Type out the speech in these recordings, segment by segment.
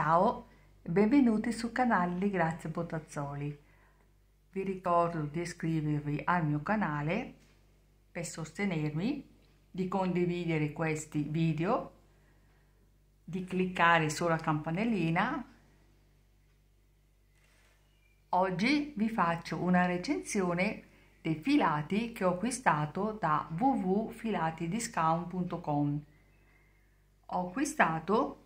Ciao, benvenuti sul canale di Grazia Botazzoli. Vi ricordo di iscrivervi al mio canale per sostenermi, di condividere questi video, di cliccare sulla campanellina. Oggi vi faccio una recensione dei filati che ho acquistato da www.filatidiscount.com. Ho acquistato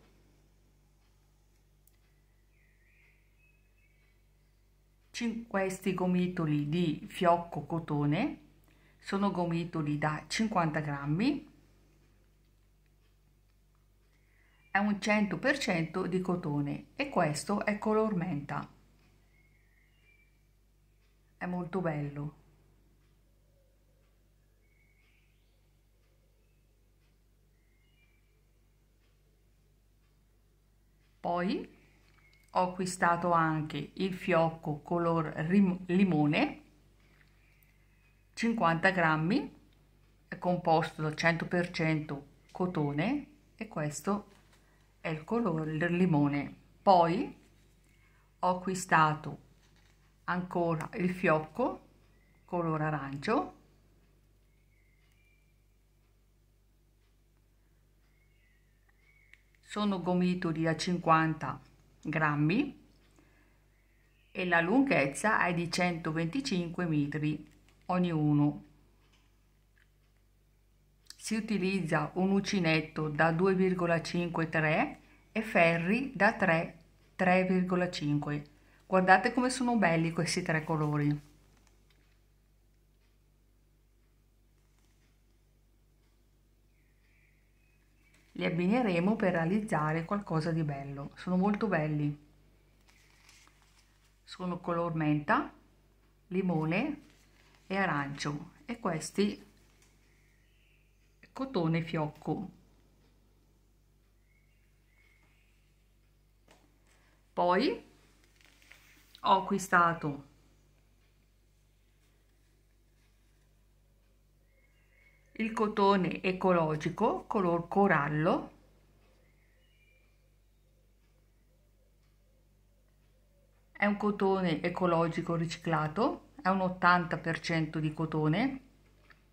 questi gomitoli di fiocco cotone sono gomitoli da 50 grammi è un 100% di cotone e questo è color menta è molto bello poi ho acquistato anche il fiocco color limone 50 grammi è composto dal 100% cotone e questo è il colore del limone poi ho acquistato ancora il fiocco color arancio sono gomitoli a 50 grammi grammi e la lunghezza è di 125 metri ognuno. Si utilizza un uncinetto da 2,53 e ferri da 3,5. Guardate come sono belli questi tre colori. li abbineremo per realizzare qualcosa di bello sono molto belli sono color menta limone e arancio e questi cotone fiocco poi ho acquistato il cotone ecologico color corallo, è un cotone ecologico riciclato, è un 80% di cotone,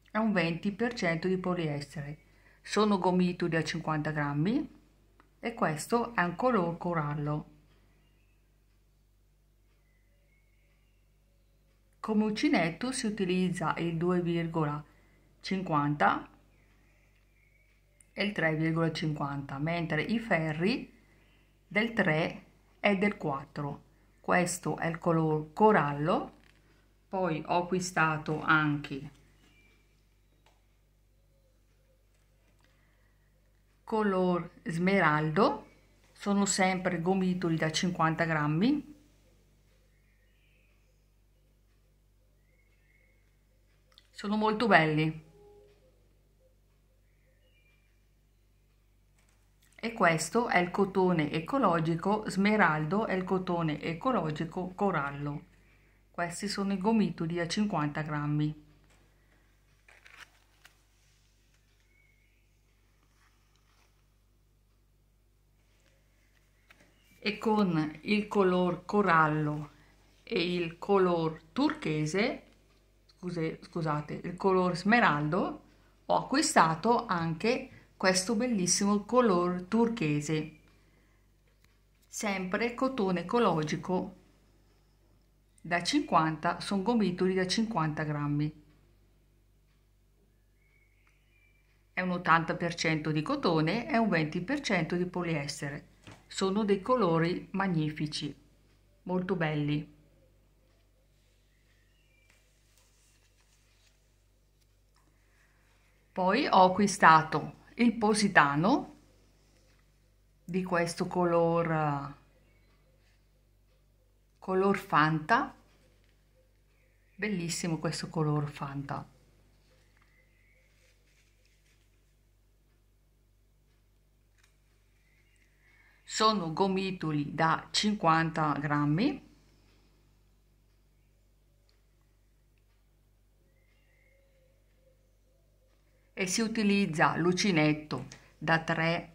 è un 20% di poliestere. Sono gomitoli a 50 grammi e questo è un color corallo. Come uncinetto si utilizza il 2,5 50 e il 3,50 mentre i ferri del 3 e del 4 questo è il color corallo poi ho acquistato anche color smeraldo sono sempre gomitoli da 50 grammi sono molto belli E questo è il cotone ecologico smeraldo e il cotone ecologico corallo. Questi sono i gomitoli a 50 grammi. E con il color corallo e il color turchese, scuse, scusate, il color smeraldo, ho acquistato anche questo bellissimo color turchese sempre cotone ecologico da 50 sono gomitoli da 50 grammi è un 80% di cotone e un 20% di poliestere sono dei colori magnifici molto belli poi ho acquistato il positano di questo color color fanta bellissimo questo color fanta sono gomitoli da 50 grammi e si utilizza l'ucinetto da 3,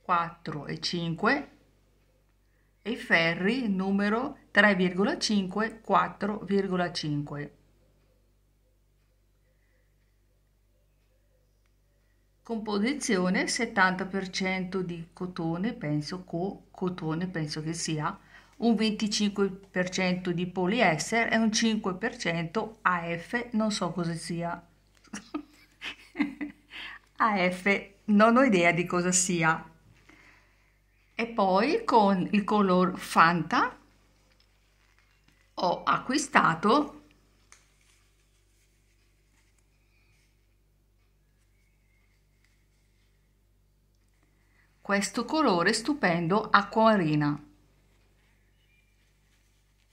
4 e 5 e i ferri numero 3,5, 4,5. Composizione 70% di cotone, penso co, cotone penso che sia, un 25% di poliester e un 5% AF, non so cosa sia. AF non ho idea di cosa sia. E poi con il color Fanta ho acquistato questo colore stupendo acquamarina.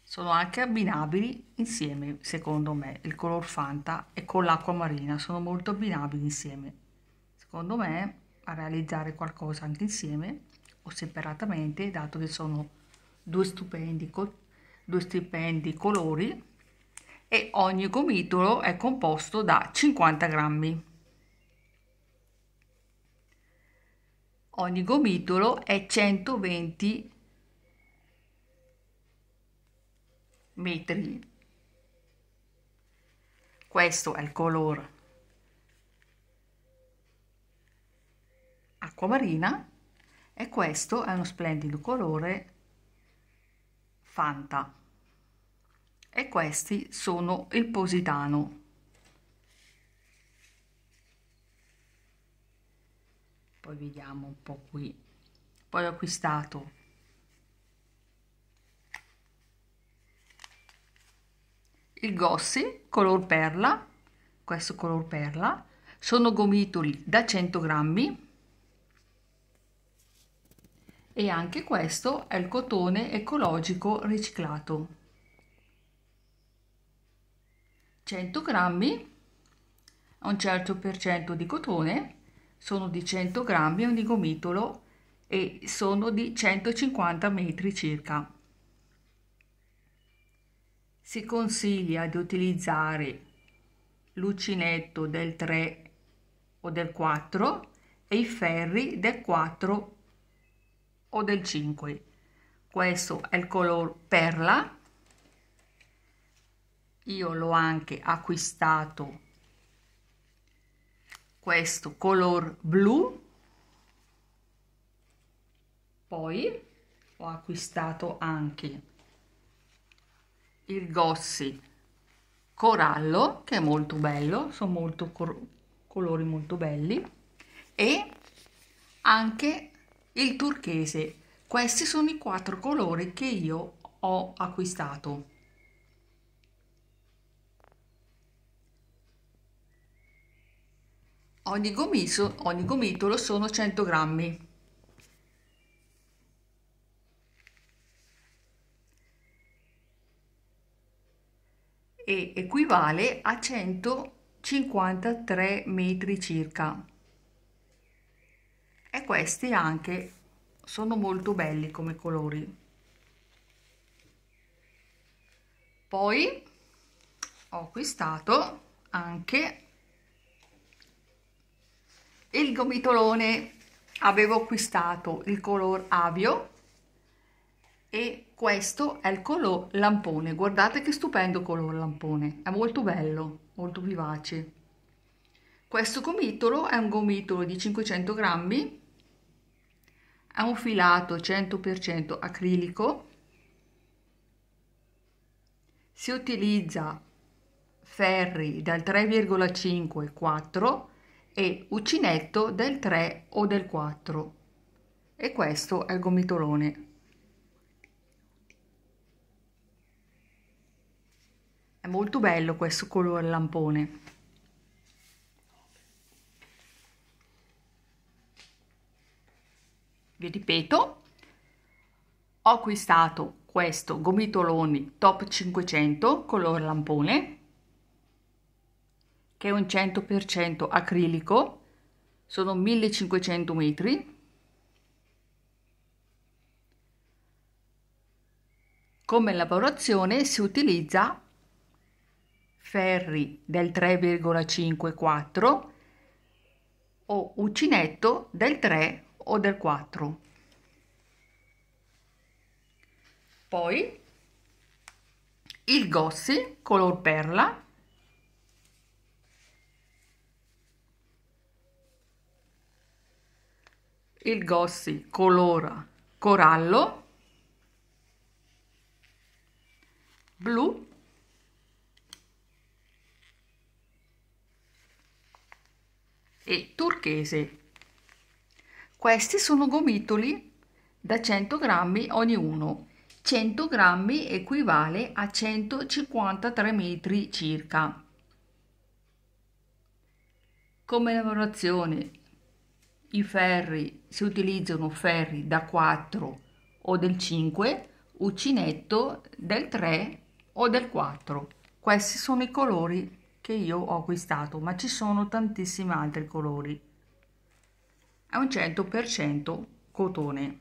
Sono anche abbinabili insieme, secondo me, il color Fanta e con l'acqua marina sono molto abbinabili insieme secondo me, a realizzare qualcosa anche insieme o separatamente, dato che sono due stupendi, due stipendi colori e ogni gomitolo è composto da 50 grammi. Ogni gomitolo è 120 metri. Questo è il colore. acqua marina e questo è uno splendido colore Fanta e questi sono il Positano. Poi vediamo un po' qui. Poi ho acquistato il Gossi color perla, questo color perla, sono gomitoli da 100 grammi e anche questo è il cotone ecologico riciclato. 100 grammi a un certo per cento di cotone sono di 100 grammi ogni gomitolo e sono di 150 metri circa. Si consiglia di utilizzare l'uncinetto del 3 o del 4 e i ferri del 4 o del 5. Questo è il color perla. Io l'ho anche acquistato questo color blu. Poi ho acquistato anche il Gossi corallo che è molto bello, sono molto colori molto belli e anche il turchese. Questi sono i quattro colori che io ho acquistato. Ogni, gomiso, ogni gomitolo sono 100 grammi. e equivale a 153 metri circa e questi anche sono molto belli come colori poi ho acquistato anche il gomitolone avevo acquistato il color avio e questo è il color lampone guardate che stupendo color lampone è molto bello molto vivace questo gomitolo è un gomitolo di 500 grammi ha un filato 100% acrilico, si utilizza ferri dal 3,5 4 e uncinetto del 3 o del 4 e questo è il gomitolone. È molto bello questo colore lampone. vi ripeto ho acquistato questo gomitoloni top 500 color lampone che è un 100% acrilico sono 1500 metri Come lavorazione si utilizza ferri del 3,54 o uncinetto del 3 o del 4. Poi il gossi color perla il gossi color corallo blu e turchese questi sono gomitoli da 100 grammi ognuno. 100 grammi equivale a 153 metri circa. Come lavorazione, i ferri si utilizzano ferri da 4 o del 5, uncinetto del 3 o del 4. Questi sono i colori che io ho acquistato, ma ci sono tantissimi altri colori è un 100% cotone.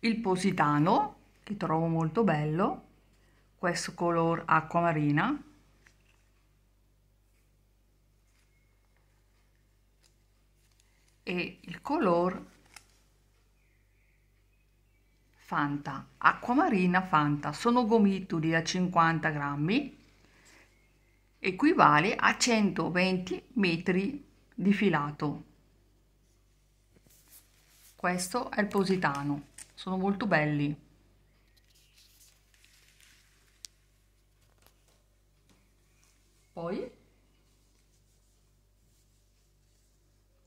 Il positano, che trovo molto bello, questo color acqua marina. E il color Fanta, acqua marina Fanta, sono gomitoli da 50 grammi equivale a 120 metri di filato. Questo è il positano, sono molto belli. Poi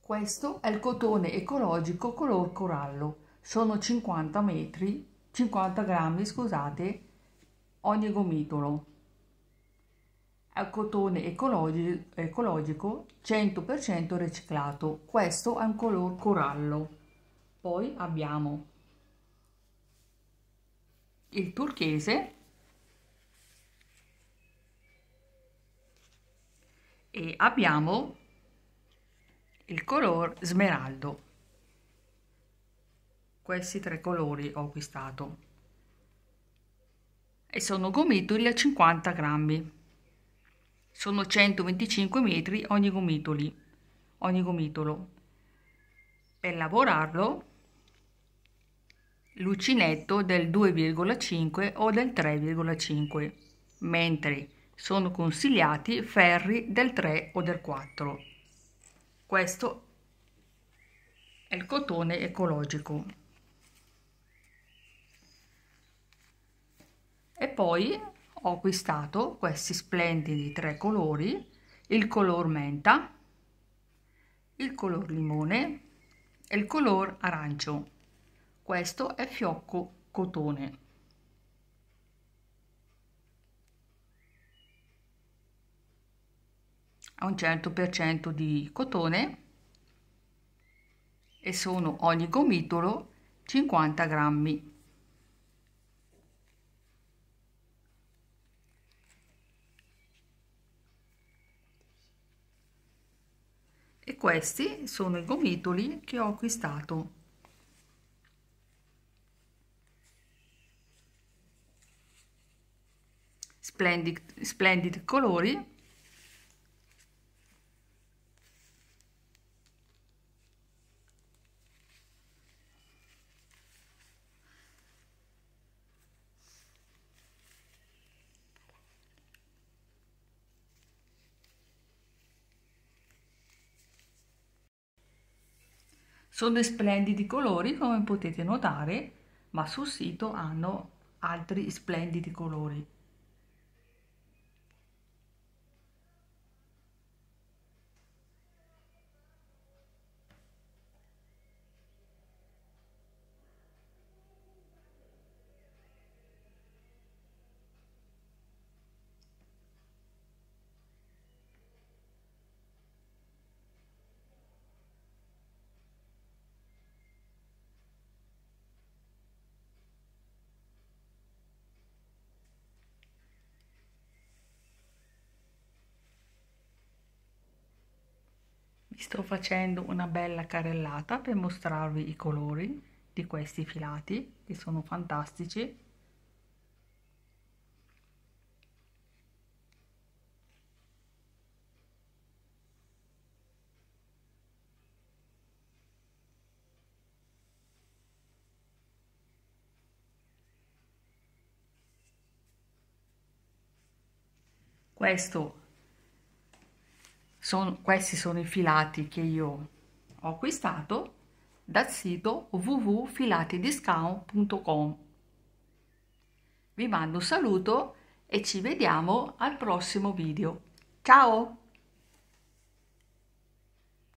questo è il cotone ecologico color corallo, sono 50 metri, 50 grammi, scusate, ogni gomitolo a cotone ecologi- ecologico 100% riciclato, questo è un color corallo. Poi abbiamo il turchese e abbiamo il color smeraldo. Questi tre colori ho acquistato e sono gomitoli a 50 grammi sono 125 metri ogni, gomitoli, ogni gomitolo. Per lavorarlo l'uncinetto del 2,5 o del 3,5, mentre sono consigliati ferri del 3 o del 4. Questo è il cotone ecologico. E poi ho acquistato questi splendidi tre colori, il color menta, il color limone e il color arancio. Questo è fiocco cotone. a un 100% certo di cotone e sono ogni gomitolo 50 grammi. e questi sono i gomitoli che ho acquistato splendid, splendid colori Sono di splendidi colori come potete notare, ma sul sito hanno altri splendidi colori. sto facendo una bella carellata per mostrarvi i colori di questi filati che sono fantastici questo sono, questi sono i filati che io ho acquistato dal sito www.filatidiscount.com. Vi mando un saluto e ci vediamo al prossimo video. Ciao!